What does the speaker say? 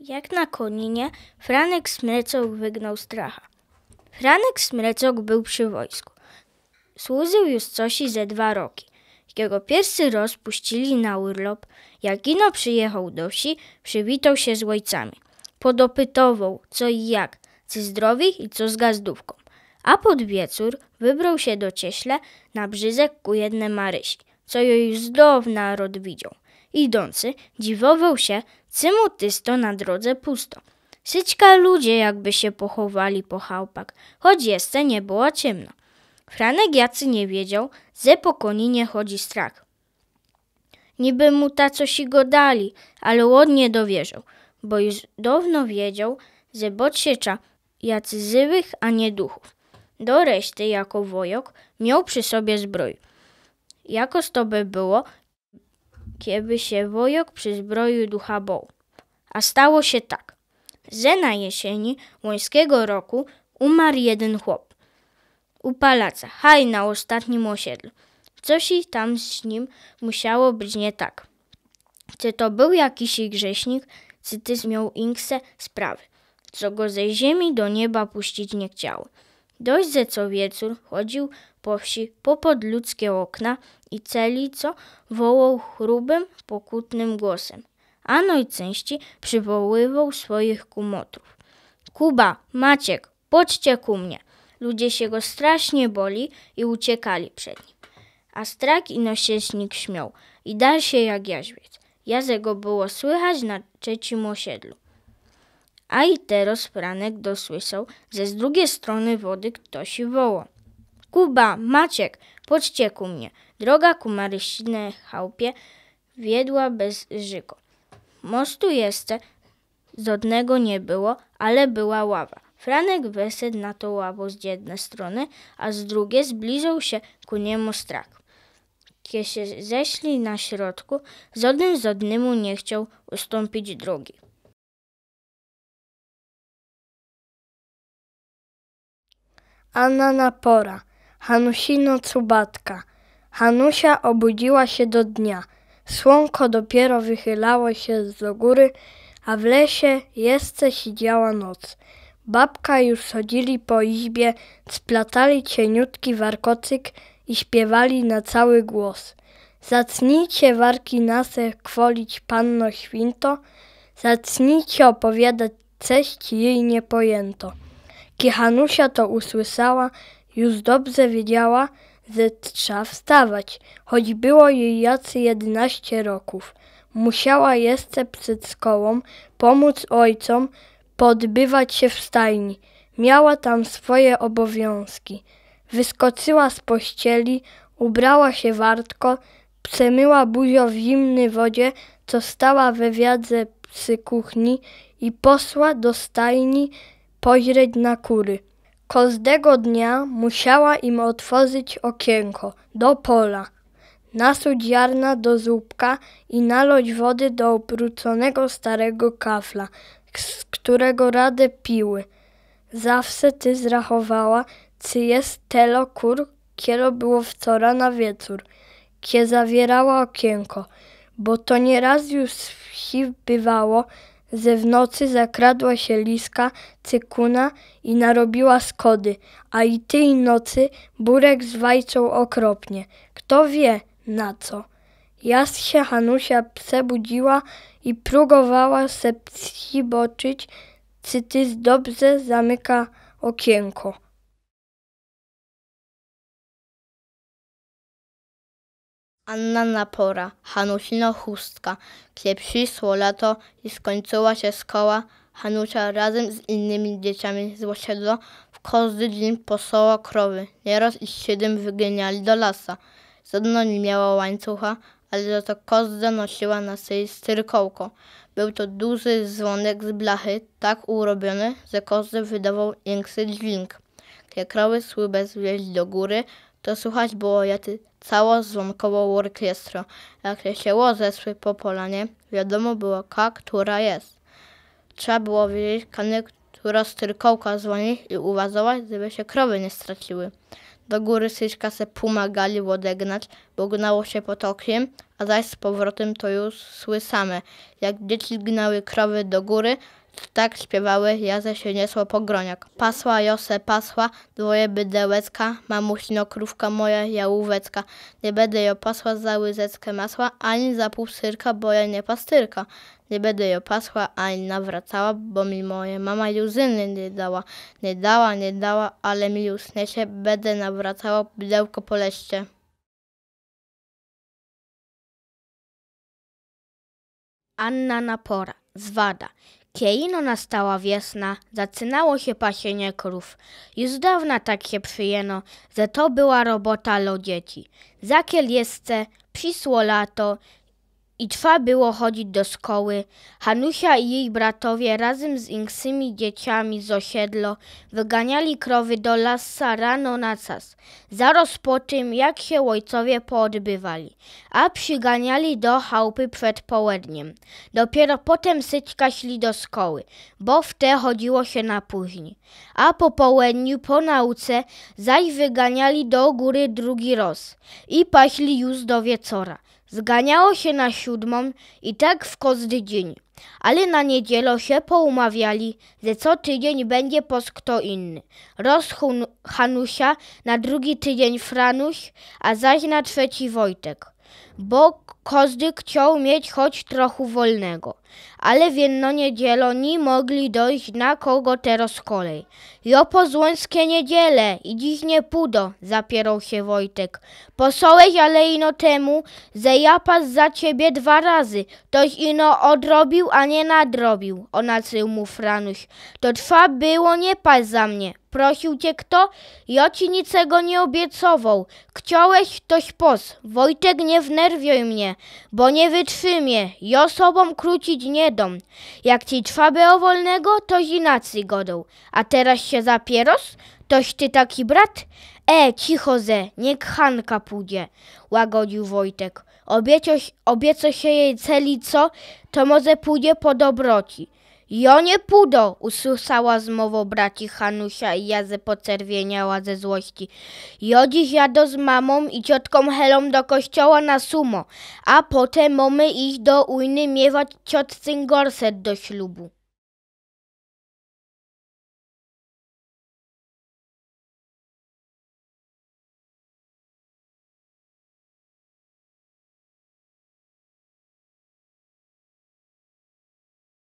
Jak na koninie, Franek Smrecok wygnał stracha. Franek Smrecok był przy wojsku. Służył już cosi ze dwa roki. Jego pierwszy puścili na urlop. Jak ino przyjechał do wsi, przywitał się z ojcami. Podopytował, co i jak, czy zdrowi i co z gazdówką. A pod wieczór wybrał się do Cieśle na brzyzek ku jednej Marysi co jej z naród widział. Idący dziwował się, cymu tysto na drodze pusto. Syćka ludzie jakby się pochowali po chałpak, choć jeszcze nie było ciemno. Franek Jacy nie wiedział, ze po koni nie chodzi strach. Niby mu ta coś go dali, ale łodnie dowierzał, bo już dawno wiedział, że bot siecza jacy żywych, a nie duchów. Do reszty jako wojok miał przy sobie zbroj. Jakoż to by było, kiedy się wojok przyzbroił ducha Boł. A stało się tak, ze na jesieni łońskiego roku umarł jeden chłop. U palaca, haj na ostatnim osiedlu. Coś i tam z nim musiało być nie tak. Czy to był jakiś grześnik, czy ty miał inkse sprawy, co go ze ziemi do nieba puścić nie chciało. Dość, że co wieczór chodził po wsi po ludzkie okna i celi co wołał chrubym, pokutnym głosem, a najczęściej przywoływał swoich kumotrów. Kuba, Maciek, poczcie ku mnie. Ludzie się go strasznie boli i uciekali przed nim. A strak i nosiecznik śmiał i dal się jak jaźwiec. Jazę go było słychać na trzecim osiedlu. A i teraz Franek dosłyszał, że z drugiej strony wody ktoś woła. Kuba, Maciek, poczcie ku mnie. Droga ku Marysinę chałupie wiedła bez żyko. Mostu jeszcze żadnego nie było, ale była ława. Franek wyszedł na to ławo z jednej strony, a z drugiej zbliżył się ku niemu strak. Kiedy się zeszli na środku, żaden żadnemu nie chciał ustąpić drogi. Anna Napora, Hanusino Cubatka. Hanusia obudziła się do dnia. Słonko dopiero wychylało się z góry, a w lesie jeszcze siedziała noc. Babka już chodzili po izbie, splatali cieniutki warkocyk i śpiewali na cały głos. Zacnijcie warki nasę kwolić panno świnto, zacnijcie opowiadać ceść jej niepojęto. Kiedy Hanusia to usłyszała, już dobrze wiedziała, że trza wstawać, choć było jej jacy jedenaście roków. Musiała jeszcze przed szkołą pomóc ojcom podbywać się w stajni. Miała tam swoje obowiązki. Wyskoczyła z pościeli, ubrała się wartko, przemyła buzio w zimnej wodzie, co stała we wiadze przy kuchni i posła do stajni spojrzeć na kury. Każdego dnia musiała im otworzyć okienko do pola, nasuć ziarna do zupka i naloć wody do obróconego starego kafla, z którego rade piły. Zawsze ty zrachowała, czy jest telo kur, kielo było wczora na wieczór, kie zawierała okienko, bo to nieraz już bywało, ze w nocy zakradła się liska, cykuna i narobiła skody, a i tej nocy burek zwajczą okropnie. Kto wie na co? Jas się Hanusia przebudziła i prógowała se boczyć, czy ty dobrze zamyka okienko. Anna Napora, Hanusino Chustka, gdzie przyszło lato i skończyła się szkoła, Hanusia razem z innymi dzieciami z osiedla w każdy dzień posoła krowy. Nieraz i siedem wygeniali do lasa. Zadno nie miała łańcucha, ale to kozda nosiła na sobie styrkołko. Był to duży dzwonek z blachy, tak urobiony, że kozdy wydawał jęksy dźwięk. Kie krowy słybe zwieść do góry, to słychać było jak cało dzwonkoło orkiestra. Jak leciało zesły po polanie, wiadomo było ka, która jest. Trzeba było wiedzieć kany, która z tylkołka dzwoni i uważać, żeby się krowy nie straciły. Do góry syćka se pomagali odegnać, bo gnało się potokiem, a zaś z powrotem to już sły same. Jak dzieci gnały krowy do góry, tak śpiewały jazę się niesło po groniach. Pasła Jose pasła, dwoje bydełecka, mamusino krówka moja jałówecka. Nie będę ją pasła za łyzeckę masła, ani za pół syrka, bo ja nie pastyrka. Nie będę ją pasła, ani nawracała, bo mi moje, mama juzyny nie dała. Nie dała, nie dała, ale mi już niesie, będę nawracała bydełko po leście. Anna Napora, Zwada. Kiejno nastała wiesna, zaczynało się pasienie krów. Już z dawna tak się przyjeno, że to była robota lo dzieci. Zakiel jestce, przysło lato, i trwa było chodzić do szkoły. Hanusia i jej bratowie razem z innymi dzieciami z osiedlo wyganiali krowy do lasa rano na czas, zaraz po tym jak się ojcowie poodbywali, a przyganiali do chałupy przed południem. Dopiero potem syćka szli do szkoły, bo w te chodziło się na później. A po południu po nauce zaś wyganiali do góry drugi roz i paśli już do wieczora. Zganiało się na siódmą i tak w każdy dzień, ale na niedzielę się poumawiali, że co tydzień będzie pos kto inny. Rosł Hanusia, na drugi tydzień Franuś, a zaś na trzeci Wojtek, bo każdy chciał mieć choć trochę wolnego ale w jedno nie mogli dojść na kogo teraz kolej. Jo po złońskie niedziele i dziś nie pudo, zapierał się Wojtek. Posołeś ale ino temu, ze pas za ciebie dwa razy, toś ino odrobił, a nie nadrobił, onacył mu Franuś. To trwa było nie pas za mnie, Prosił cię kto? Ja ci niczego nie obiecował. Chciałeś toś pos. Wojtek nie wnerwij mnie, bo nie wytrzymie. Ja sobą krócić nie dom. Jak ci trzeba o wolnego, toś inaczej godą. A teraz się zapieros? Toś ty taki brat? E, cicho ze, niech Hanka pójdzie, łagodził Wojtek. Obiecoś, obieco się jej celi co, to może pójdzie po dobroci. Jonie Pudo! usłyszała zmową braci Hanusia i Jazę poczerwieniała ze złości. Jo dziś jadę z mamą i ciotką Helą do kościoła na sumo, a potem mamy iść do ujny miewać ciotcyn gorset do ślubu.